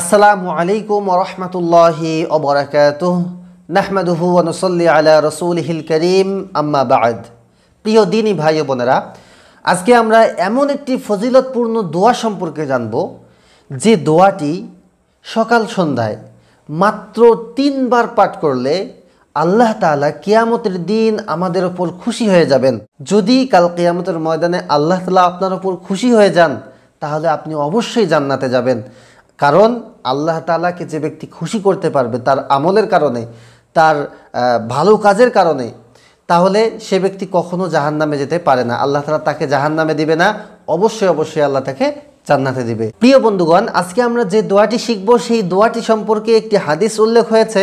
আসসালামু আলাইকুম রহমতুল্লাহি ওবরাকাত নাহমাদুহু অনুসল্লি আলা হিল করিম আম্মা বাদ প্রিয় দিনই ভাই বোনেরা আজকে আমরা এমন একটি ফজিলতপূর্ণ দোয়া সম্পর্কে জানব যে দোয়াটি সকাল সন্ধ্যায় মাত্র তিনবার পাঠ করলে আল্লাহ তালা কেয়ামতের দিন আমাদের ওপর খুশি হয়ে যাবেন যদি কাল কেয়ামতের ময়দানে আল্লাহ তালা আপনার ওপর খুশি হয়ে যান তাহলে আপনি অবশ্যই জান্নাতে যাবেন কারণ আল্লাহ তালাকে যে ব্যক্তি খুশি করতে পারবে তার আমলের কারণে তার ভালো কাজের কারণে তাহলে সে ব্যক্তি কখনো জাহান নামে যেতে পারে না আল্লাহ তালা তাকে জাহান নামে দিবে না অবশ্যই অবশ্যই আল্লাহ তাকে জান্নাতে দিবে প্রিয় বন্ধুগণ আজকে আমরা যে দোয়াটি শিখব সেই দোয়াটি সম্পর্কে একটি হাদিস উল্লেখ হয়েছে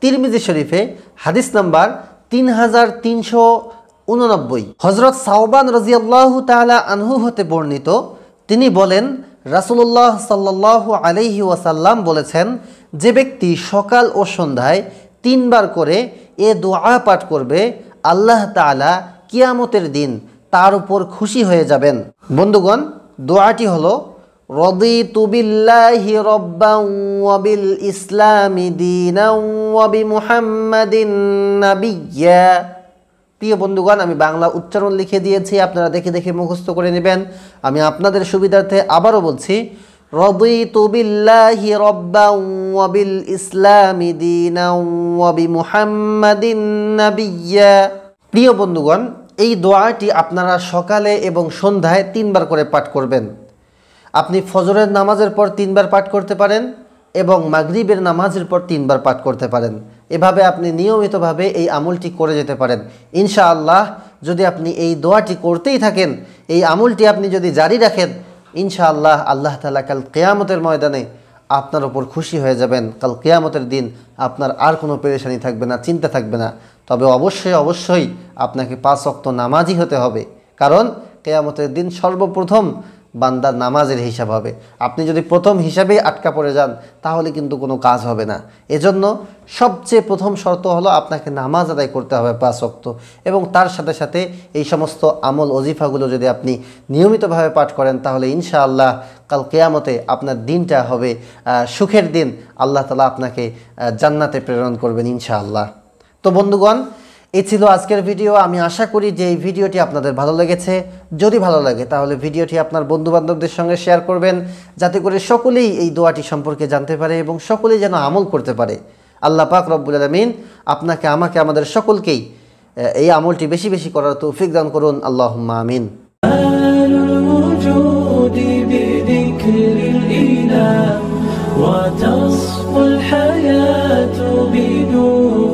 তিরমিজি শরীফে হাদিস নাম্বার তিন হাজার তিনশো উননব্বই হজরত সাওবান রাজিয়াল্লাহ তালা আনহু হতে বর্ণিত তিনি বলেন রাসুল্লাহ সাল্লাহ আলহি ওয়াসাল্লাম বলেছেন যে ব্যক্তি সকাল ও সন্ধ্যায় তিনবার করে এ দোয়া পাঠ করবে আল্লাহ তালা কিয়ামতের দিন তার উপর খুশি হয়ে যাবেন বন্ধুগণ দোয়াটি হলো তুবিল্লাহি بالله ربا وبالإسلام دينا وبمحمد নাবিয়া প্রিয় বন্ধুগণ আমি বাংলা উচ্চারণ লিখে দিয়েছি আপনারা দেখে দেখে মুখস্থ করে নেবেন আমি আপনাদের সুবিধার্থে আবারও বলছি رضيت بالله ربا وبالإسلام دينا وبمحمد نبيا প্রিয় বন্ধুগণ এই দোয়াটি আপনারা সকালে এবং সন্ধ্যায় তিনবার করে পাঠ করবেন আপনি ফজরের নামাজের পর তিনবার পাঠ করতে পারেন এবং মাগরিবের নামাজের পর তিনবার পাঠ করতে পারেন এভাবে আপনি নিয়মিতভাবে এই আমলটি করে যেতে পারেন ইনশাআল্লাহ যদি আপনি এই দোয়াটি করতেই থাকেন এই আমলটি আপনি যদি জারি রাখেন ইনশাআল্লাহ আল্লাহ তালা কাল কেয়ামতের ময়দানে আপনার ওপর খুশি হয়ে যাবেন কাল কেয়ামতের দিন আপনার আর কোনো পেরেশানি থাকবে না চিন্তা থাকবে না তবে অবশ্যই অবশ্যই আপনাকে পাঁচ অক্ত নামাজই হতে হবে কারণ কেয়ামতের দিন সর্বপ্রথম বান্দার নামাজের হিসাব হবে আপনি যদি প্রথম হিসাবেই আটকা পড়ে যান তাহলে কিন্তু কোনো কাজ হবে না এজন্য সবচেয়ে প্রথম শর্ত হলো আপনাকে নামাজ আদায় করতে হবে পাঁচ অক্ত এবং তার সাথে সাথে এই সমস্ত আমল অজিফাগুলো যদি আপনি নিয়মিতভাবে পাঠ করেন তাহলে ইনশাআল্লাহ কাল কেয়ামতে আপনার দিনটা হবে সুখের দিন আল্লাহ তালা আপনাকে জান্নাতে প্রেরণ করবেন ইনশাআল্লাহ তো বন্ধুগণ এই ছিল আজকের ভিডিও আমি আশা করি যে এই ভিডিওটি আপনাদের ভালো লেগেছে যদি ভালো লাগে তাহলে ভিডিওটি আপনার বন্ধুবান্ধবদের সঙ্গে শেয়ার করবেন যাতে করে সকলেই এই দোয়াটি সম্পর্কে জানতে পারে এবং সকলেই যেন আমল করতে পারে আল্লাহ পাক রব্বুল আলমিন আপনাকে আমাকে আমাদের সকলকেই এই আমলটি বেশি বেশি করার তৌফিক দান করুন আল্লাহ আমিন الحياة بدون